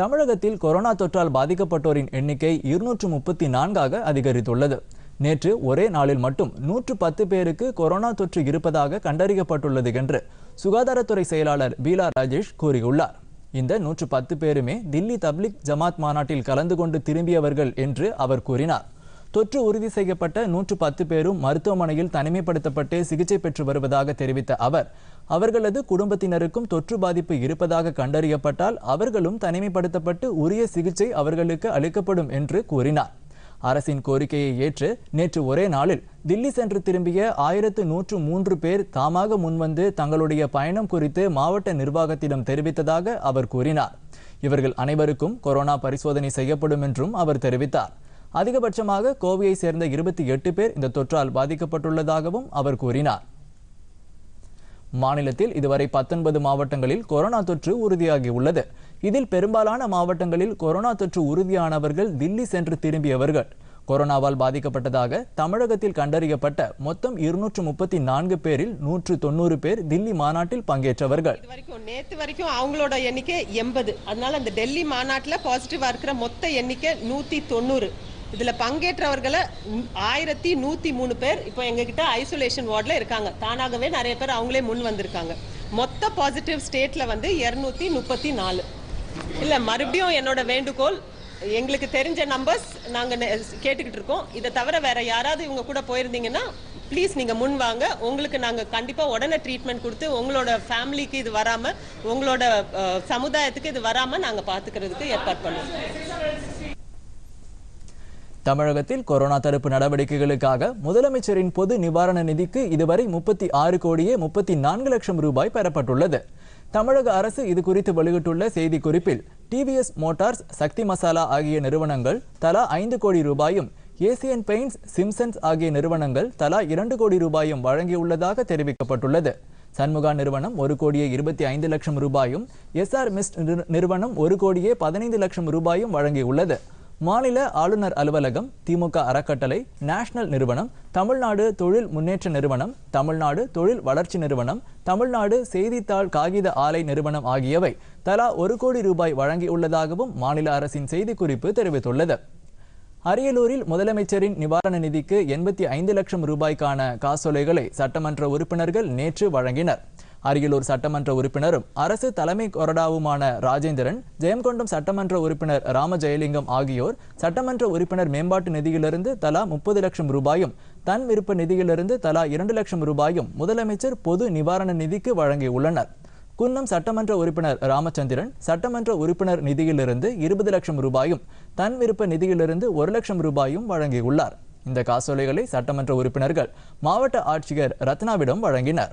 தமிழகத்தில் கொரோனா தொற்றால் பாதிக்கப்பட்டோரின் எண்ணிக்கை இருநூற்று முப்பத்தி நான்காக அதிகரித்துள்ளது நேற்று ஒரே நாளில் மட்டும் நூற்று பத்து பேருக்கு கொரோனா தொற்று இருப்பதாக கண்டறியப்பட்டுள்ளது என்று சுகாதாரத்துறை செயலாளர் பீலா ராஜேஷ் கூறியுள்ளார் இந்த நூற்று பத்து பேருமே தில்லி தப்லிக் ஜமாத் மாநாட்டில் கலந்து கொண்டு திரும்பியவர்கள் என்று அவர் கூறினார் தொற்று உறுதி செய்யப்பட்ட நூற்று பத்து பேரும் மருத்துவமனையில் தனிமைப்படுத்தப்பட்டு சிகிச்சை பெற்று வருவதாக தெரிவித்த அவர் அவர்களது குடும்பத்தினருக்கும் தொற்று பாதிப்பு இருப்பதாக கண்டறியப்பட்டால் அவர்களும் தனிமைப்படுத்தப்பட்டு உரிய சிகிச்சை அவர்களுக்கு அளிக்கப்படும் என்று கூறினார் அரசின் கோரிக்கையை ஏற்று நேற்று ஒரே நாளில் தில்லி சென்று திரும்பிய ஆயிரத்து நூற்று மூன்று பேர் தாமாக முன்வந்து தங்களுடைய பயணம் குறித்து மாவட்ட நிர்வாகத்திடம் தெரிவித்ததாக அவர் கூறினார் இவர்கள் அனைவருக்கும் கொரோனா பரிசோதனை செய்யப்படும் என்றும் அவர் தெரிவித்தார் அதிகபட்சமாக கோவையை சேர்ந்த இருபத்தி எட்டு பேர் இந்த தொற்றால் பாதிக்கப்பட்டுள்ளதாகவும் அவர் கூறினார் மாநிலத்தில் இதுவரை பத்தொன்பது மாவட்டங்களில் கொரோனா தொற்று உறுதியாகி உள்ளது இதில் பெரும்பாலான மாவட்டங்களில் கொரோனா தொற்று உறுதியானவர்கள் தில்லி சென்று திரும்பியவர்கள் கொரோனாவால் பாதிக்கப்பட்டதாக தமிழகத்தில் கண்டறியப்பட்ட மொத்தம் இருநூற்று முப்பத்தி நான்கு பேரில் நூற்று தொண்ணூறு பேர் தில்லி மாநாட்டில் பங்கேற்றவர்கள் நேற்று வரைக்கும் அவங்களோட எண்ணிக்கை எண்பது அதனால அந்த டெல்லி மாநாட்டில் பாசிட்டிவா இருக்கிற மொத்த எண்ணிக்கை நூத்தி தொண்ணூறு இதில் பங்கேற்றவர்களை ஆயிரத்தி நூற்றி மூணு பேர் இப்போ எங்ககிட்ட ஐசோலேஷன் வார்டில் இருக்காங்க தானாகவே நிறைய பேர் அவங்களே முன் வந்திருக்காங்க மொத்த பாசிட்டிவ் ஸ்டேட்டில் வந்து இரநூத்தி முப்பத்தி நாலு இல்லை மறுபடியும் என்னோட வேண்டுகோள் எங்களுக்கு தெரிஞ்ச நம்பர்ஸ் நாங்கள் கேட்டுக்கிட்டு இருக்கோம் இதை தவிர வேற யாராவது இவங்க கூட போயிருந்தீங்கன்னா ப்ளீஸ் நீங்கள் முன் வாங்க உங்களுக்கு நாங்கள் கண்டிப்பாக உடனே ட்ரீட்மெண்ட் கொடுத்து உங்களோட ஃபேமிலிக்கு இது வராமல் உங்களோட சமுதாயத்துக்கு இது வராமல் நாங்கள் பார்த்துக்கிறதுக்கு ஏற்பாடு பண்ணுவோம் தமிழகத்தில் கொரோனா தடுப்பு நடவடிக்கைகளுக்காக முதலமைச்சரின் பொது நிவாரண நிதிக்கு இதுவரை முப்பத்தி ஆறு கோடியே முப்பத்தி நான்கு லட்சம் ரூபாய் பெறப்பட்டுள்ளது தமிழக அரசு இது குறித்து வெளியிட்டுள்ள செய்திக்குறிப்பில் டிவிஎஸ் மோட்டார்ஸ் சக்தி மசாலா ஆகிய நிறுவனங்கள் தலா ஐந்து கோடி ரூபாயும் ஏசியன் பெயிண்ட்ஸ் சிம்சன்ஸ் ஆகிய நிறுவனங்கள் தலா இரண்டு கோடி ரூபாயும் வழங்கியுள்ளதாக தெரிவிக்கப்பட்டுள்ளது சண்முகா நிறுவனம் ஒரு கோடியே இருபத்தி ஐந்து லட்சம் ரூபாயும் எஸ்ஆர் மிஸ்ட் நிறுவனம் ஒரு கோடியே பதினைந்து லட்சம் ரூபாயும் வழங்கியுள்ளது மாநில ஆளுநர் அலுவலகம் திமுக அறக்கட்டளை நேஷனல் நிறுவனம் தமிழ்நாடு தொழில் முன்னேற்ற நிறுவனம் தமிழ்நாடு தொழில் வளர்ச்சி நிறுவனம் தமிழ்நாடு செய்தித்தாள் காகித ஆலை நிறுவனம் ஆகியவை தலா ஒரு கோடி ரூபாய் வழங்கியுள்ளதாகவும் மாநில அரசின் செய்திக்குறிப்பு தெரிவித்துள்ளது அரியலூரில் முதலமைச்சரின் நிவாரண நிதிக்கு எண்பத்தி ஐந்து லட்சம் ரூபாய்க்கான காசோலைகளை சட்டமன்ற உறுப்பினர்கள் நேற்று வழங்கினர் அரியலூர் சட்டமன்ற உறுப்பினரும் அரசு தலைமை கொறடாவுமான ராஜேந்திரன் ஜெயங்கொண்டம் சட்டமன்ற உறுப்பினர் ராம ஜெயலிங்கம் ஆகியோர் சட்டமன்ற உறுப்பினர் மேம்பாட்டு நிதியிலிருந்து தலா முப்பது லட்சம் ரூபாயும் தன் விருப்ப நிதியிலிருந்து தலா இரண்டு லட்சம் ரூபாயும் முதலமைச்சர் பொது நிவாரண நிதிக்கு வழங்கியுள்ளனர் குன்னம் சட்டமன்ற உறுப்பினர் ராமச்சந்திரன் சட்டமன்ற உறுப்பினர் நிதியிலிருந்து இருபது லட்சம் ரூபாயும் தன் விருப்ப நிதியிலிருந்து ஒரு லட்சம் ரூபாயும் வழங்கியுள்ளார் இந்த காசோலைகளை சட்டமன்ற உறுப்பினர்கள் மாவட்ட ஆட்சியர் ரத்னாவிடம் வழங்கினர்